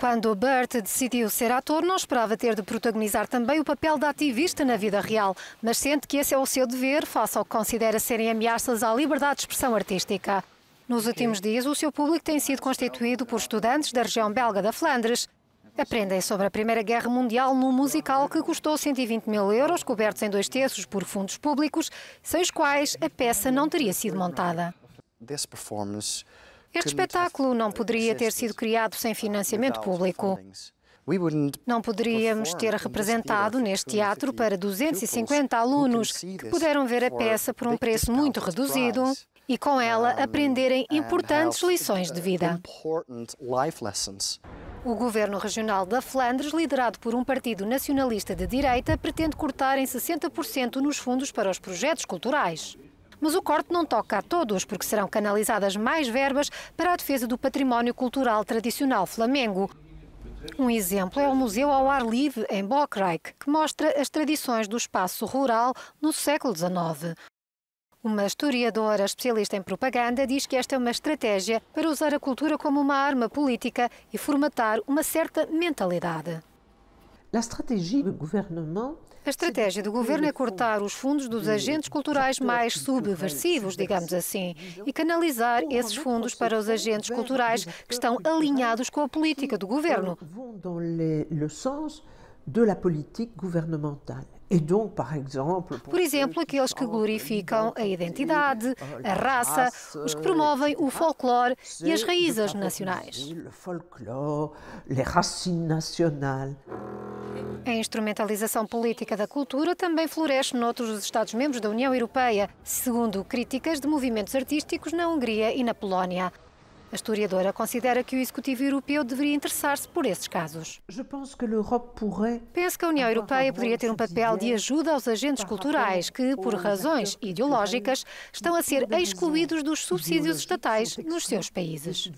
Quando Bert decidiu ser ator, não esperava ter de protagonizar também o papel de ativista na vida real, mas sente que esse é o seu dever face ao que considera serem ameaças à liberdade de expressão artística. Nos últimos dias, o seu público tem sido constituído por estudantes da região belga da Flandres. Aprendem sobre a Primeira Guerra Mundial num musical que custou 120 mil euros, cobertos em dois terços por fundos públicos, sem os quais a peça não teria sido montada. This performance este espetáculo não poderia ter sido criado sem financiamento público. Não poderíamos ter representado neste teatro para 250 alunos que puderam ver a peça por um preço muito reduzido e com ela aprenderem importantes lições de vida. O governo regional da Flandres, liderado por um partido nacionalista de direita, pretende cortar em 60% nos fundos para os projetos culturais. Mas o corte não toca a todos, porque serão canalizadas mais verbas para a defesa do património cultural tradicional flamengo. Um exemplo é o Museu ao Ar Livre, em Bockreich, que mostra as tradições do espaço rural no século XIX. Uma historiadora especialista em propaganda diz que esta é uma estratégia para usar a cultura como uma arma política e formatar uma certa mentalidade. A estratégia do governo é cortar os fundos dos agentes culturais mais subversivos, digamos assim, e canalizar esses fundos para os agentes culturais que estão alinhados com a política do governo. Por exemplo, aqueles que glorificam a identidade, euh, a raça, os que promovem o euh, folclore e as raízes nacionais. A instrumentalização política da cultura também floresce noutros Estados-membros da União Europeia, segundo críticas de movimentos artísticos na Hungria e na Polónia. A historiadora considera que o Executivo Europeu deveria interessar-se por esses casos. Penso que a União Europeia poderia ter um papel de ajuda aos agentes culturais que, por razões ideológicas, estão a ser excluídos dos subsídios estatais nos seus países.